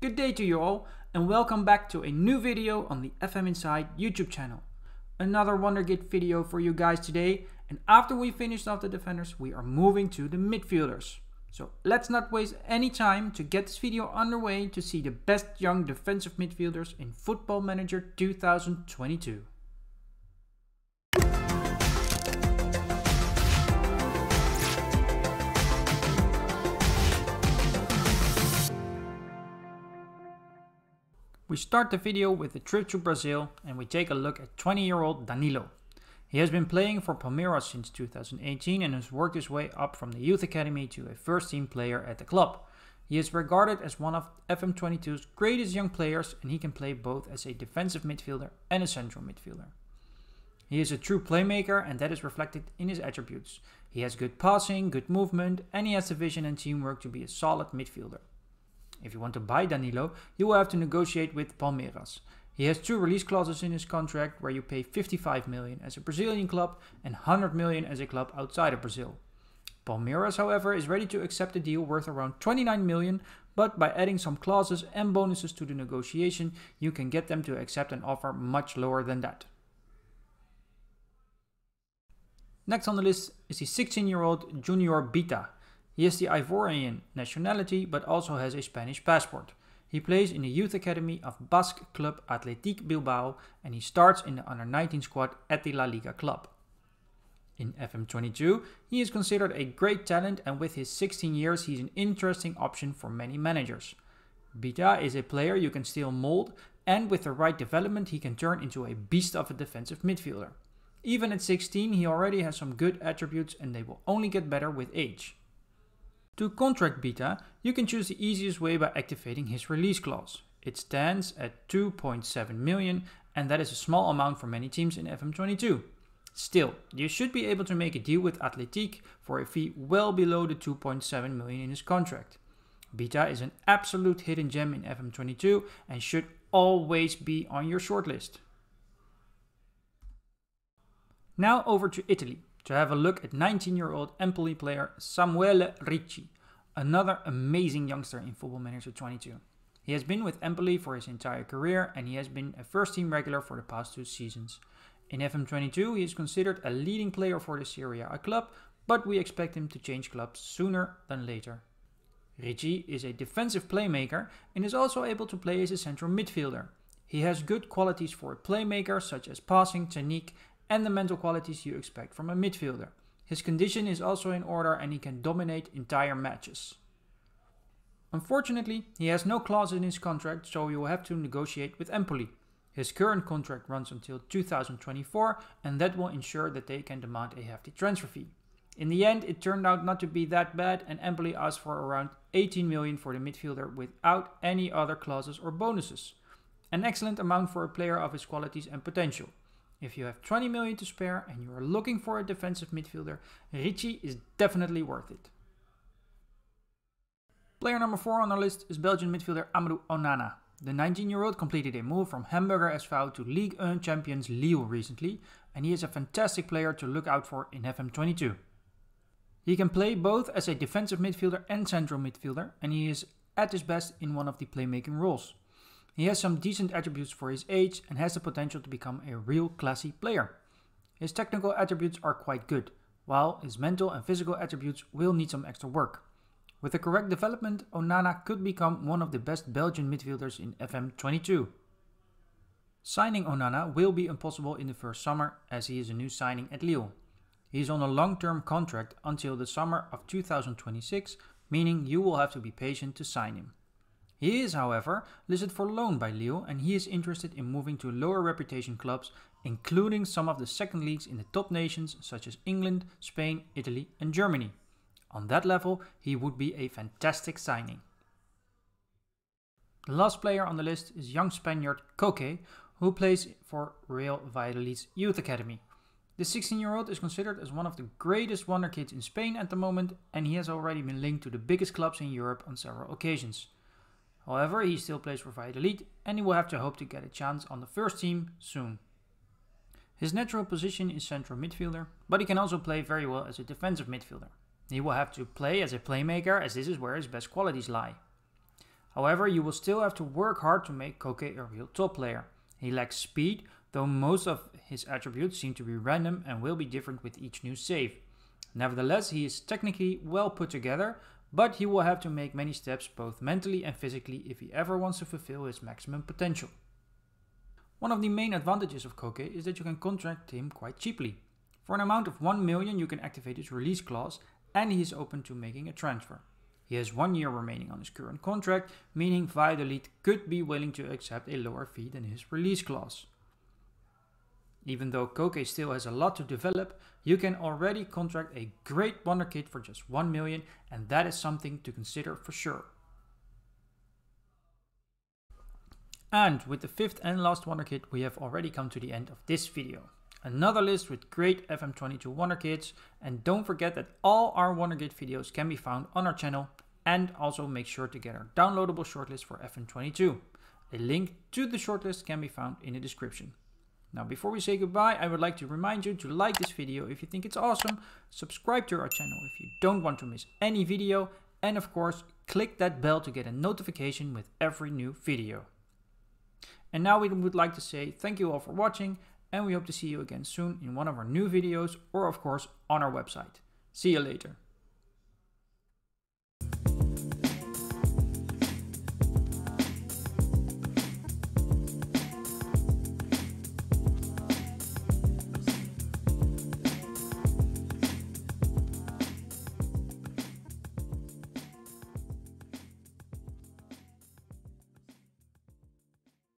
Good day to you all and welcome back to a new video on the FM Inside YouTube channel. Another Wondergit video for you guys today and after we finished off the defenders we are moving to the midfielders. So let's not waste any time to get this video underway to see the best young defensive midfielders in Football Manager 2022. We start the video with a trip to Brazil and we take a look at 20 year old Danilo. He has been playing for Palmeiras since 2018 and has worked his way up from the youth academy to a first team player at the club. He is regarded as one of FM22's greatest young players and he can play both as a defensive midfielder and a central midfielder. He is a true playmaker and that is reflected in his attributes. He has good passing, good movement and he has the vision and teamwork to be a solid midfielder. If you want to buy Danilo, you will have to negotiate with Palmeiras. He has two release clauses in his contract where you pay 55 million as a Brazilian club and 100 million as a club outside of Brazil. Palmeiras, however, is ready to accept a deal worth around 29 million, but by adding some clauses and bonuses to the negotiation, you can get them to accept an offer much lower than that. Next on the list is the 16 year old Junior Bita, he has the Ivorian nationality but also has a Spanish passport. He plays in the youth academy of Basque club Athletic Bilbao and he starts in the under 19 squad at the La Liga club. In FM22, he is considered a great talent and with his 16 years he's an interesting option for many managers. Bita is a player you can still mold and with the right development he can turn into a beast of a defensive midfielder. Even at 16 he already has some good attributes and they will only get better with age. To contract beta, you can choose the easiest way by activating his release clause. It stands at 2.7 million and that is a small amount for many teams in FM22. Still, you should be able to make a deal with Atletico for a fee well below the 2.7 million in his contract. Beta is an absolute hidden gem in FM22 and should always be on your shortlist. Now over to Italy to have a look at 19-year-old Empoli player Samuele Ricci, another amazing youngster in Football Manager 22. He has been with Empoli for his entire career and he has been a first-team regular for the past two seasons. In FM22, he is considered a leading player for the Serie A club, but we expect him to change clubs sooner than later. Ricci is a defensive playmaker and is also able to play as a central midfielder. He has good qualities for a playmaker such as passing, technique and the mental qualities you expect from a midfielder. His condition is also in order and he can dominate entire matches. Unfortunately, he has no clause in his contract, so he will have to negotiate with Empoli. His current contract runs until 2024, and that will ensure that they can demand a hefty transfer fee. In the end, it turned out not to be that bad, and Empoli asked for around 18 million for the midfielder without any other clauses or bonuses. An excellent amount for a player of his qualities and potential. If you have 20 million to spare and you are looking for a defensive midfielder, Ricci is definitely worth it. Player number 4 on our list is Belgian midfielder Amadou Onana. The 19-year-old completed a move from Hamburger SV to League 1 champions Lille recently, and he is a fantastic player to look out for in FM22. He can play both as a defensive midfielder and central midfielder, and he is at his best in one of the playmaking roles. He has some decent attributes for his age and has the potential to become a real classy player. His technical attributes are quite good, while his mental and physical attributes will need some extra work. With the correct development, Onana could become one of the best Belgian midfielders in FM22. Signing Onana will be impossible in the first summer as he is a new signing at Lille. He is on a long-term contract until the summer of 2026, meaning you will have to be patient to sign him. He is, however, listed for loan by Leo, and he is interested in moving to lower reputation clubs, including some of the second leagues in the top nations such as England, Spain, Italy and Germany. On that level, he would be a fantastic signing. The last player on the list is young Spaniard Koke, who plays for Real Valladolid's youth academy. The 16-year-old is considered as one of the greatest wonder kids in Spain at the moment and he has already been linked to the biggest clubs in Europe on several occasions. However, he still plays for Via Elite and he will have to hope to get a chance on the first team soon. His natural position is central midfielder, but he can also play very well as a defensive midfielder. He will have to play as a playmaker as this is where his best qualities lie. However, you will still have to work hard to make Koke a real top player. He lacks speed, though most of his attributes seem to be random and will be different with each new save. Nevertheless, he is technically well put together but he will have to make many steps both mentally and physically if he ever wants to fulfill his maximum potential. One of the main advantages of Koke is that you can contract him quite cheaply. For an amount of 1 million you can activate his release clause and he is open to making a transfer. He has one year remaining on his current contract, meaning Via could be willing to accept a lower fee than his release clause. Even though Koke still has a lot to develop, you can already contract a great wonder kid for just 1 million and that is something to consider for sure. And with the fifth and last wonder kid we have already come to the end of this video. Another list with great FM22 wonder kids and don't forget that all our wonder kid videos can be found on our channel and also make sure to get our downloadable shortlist for FM22. A link to the shortlist can be found in the description. Now, before we say goodbye, I would like to remind you to like this video if you think it's awesome, subscribe to our channel if you don't want to miss any video, and of course, click that bell to get a notification with every new video. And now we would like to say thank you all for watching, and we hope to see you again soon in one of our new videos or of course on our website. See you later.